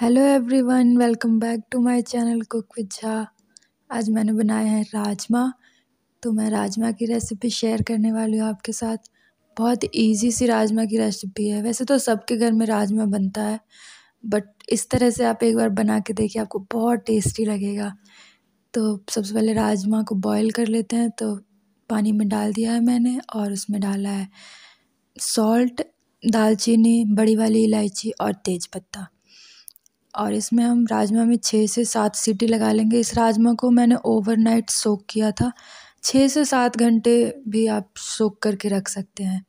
hello everyone welcome back to my channel cook with Jha आज मैंने बनाए हैं राजमा तो मैं राजमा की रेसिपी शेयर करने वाली हूँ आपके साथ बहुत इजी सी राजमा की रेसिपी है वैसे तो सबके घर में राजमा बनता है बट इस तरह से आप एक बार बना के देखिए आपको बहुत टेस्टी लगेगा तो सबसे पहले राजमा को बॉईल कर लेते हैं तो पानी में डाल दिया है मैंने और उसमें डाला है सॉल्ट दालचीनी बड़ी वाली इलायची और तेज़पत्ता और इसमें हम राजमा में छः से सात सीटी लगा लेंगे इस राजमा को मैंने ओवरनाइट सोक किया था छः से सात घंटे भी आप सोक करके रख सकते हैं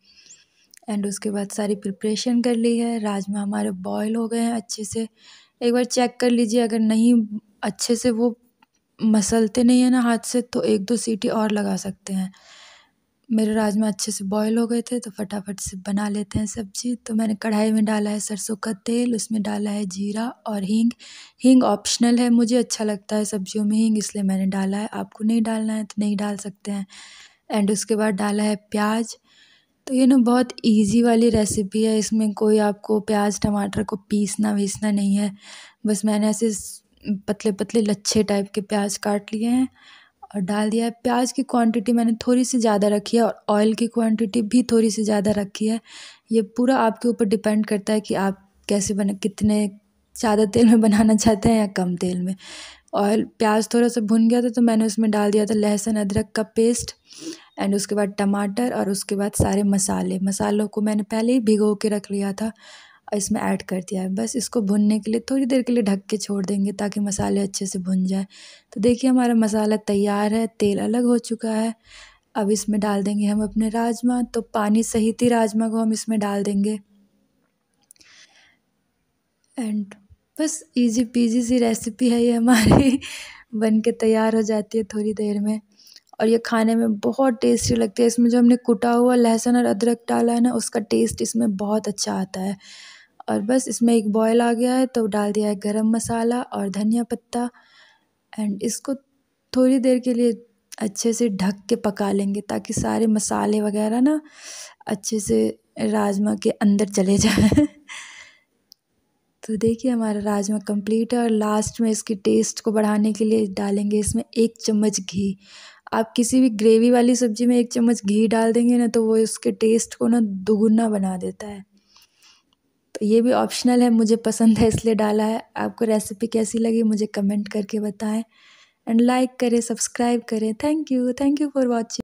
एंड उसके बाद सारी प्रिपरेशन कर ली है राजमा हमारे बॉयल हो गए हैं अच्छे से एक बार चेक कर लीजिए अगर नहीं अच्छे से वो मसलते नहीं है ना हाथ से तो एक दो सीटी और लगा सकते हैं मेरे राजमा अच्छे से बॉयल हो गए थे तो फटाफट से बना लेते हैं सब्जी तो मैंने कढ़ाई में डाला है सरसों का तेल उसमें डाला है जीरा और हींग हींग ऑप्शनल है मुझे अच्छा लगता है सब्जियों में हींग इसलिए मैंने डाला है आपको नहीं डालना है तो नहीं डाल सकते हैं एंड उसके बाद डाला है प्याज तो ये ना बहुत ईजी वाली रेसिपी है इसमें कोई आपको प्याज टमाटर को पीसना वीसना नहीं है बस मैंने ऐसे पतले पतले लच्छे टाइप के प्याज काट लिए हैं और डाल दिया है प्याज की क्वांटिटी मैंने थोड़ी सी ज़्यादा रखी है और ऑयल की क्वांटिटी भी थोड़ी सी ज़्यादा रखी है ये पूरा आपके ऊपर डिपेंड करता है कि आप कैसे बना कितने ज़्यादा तेल में बनाना चाहते हैं या कम तेल में ऑयल प्याज थोड़ा सा भुन गया था तो मैंने उसमें डाल दिया था लहसुन अदरक का पेस्ट एंड उसके बाद टमाटर और उसके बाद सारे मसाले मसालों को मैंने पहले ही भिगो के रख लिया था और इसमें ऐड कर दिया है बस इसको भुनने के लिए थोड़ी देर के लिए ढक के छोड़ देंगे ताकि मसाले अच्छे से भुन जाएँ तो देखिए हमारा मसाला तैयार है तेल अलग हो चुका है अब इसमें डाल देंगे हम अपने राजमा तो पानी सही थी राजमा को हम इसमें डाल देंगे एंड बस इजी पीजी सी रेसिपी है ये हमारी बन के तैयार हो जाती है थोड़ी देर में और ये खाने में बहुत टेस्टी लगती है इसमें जो हमने कुटा हुआ लहसुन और अदरक डाला है ना उसका टेस्ट इसमें बहुत अच्छा आता है और बस इसमें एक बॉयल आ गया है तो डाल दिया है गरम मसाला और धनिया पत्ता एंड इसको थोड़ी देर के लिए अच्छे से ढक के पका लेंगे ताकि सारे मसाले वगैरह ना अच्छे से राजमा के अंदर चले जाएं तो देखिए हमारा राजमा कंप्लीट है और लास्ट में इसकी टेस्ट को बढ़ाने के लिए डालेंगे इसमें एक चम्मच घी आप किसी भी ग्रेवी वाली सब्ज़ी में एक चम्मच घी डाल देंगे ना तो वो इसके टेस्ट को ना दुगुना बना देता है तो ये भी ऑप्शनल है मुझे पसंद है इसलिए डाला है आपको रेसिपी कैसी लगी मुझे कमेंट करके बताएं एंड लाइक करें सब्सक्राइब करें thank you thank you for watching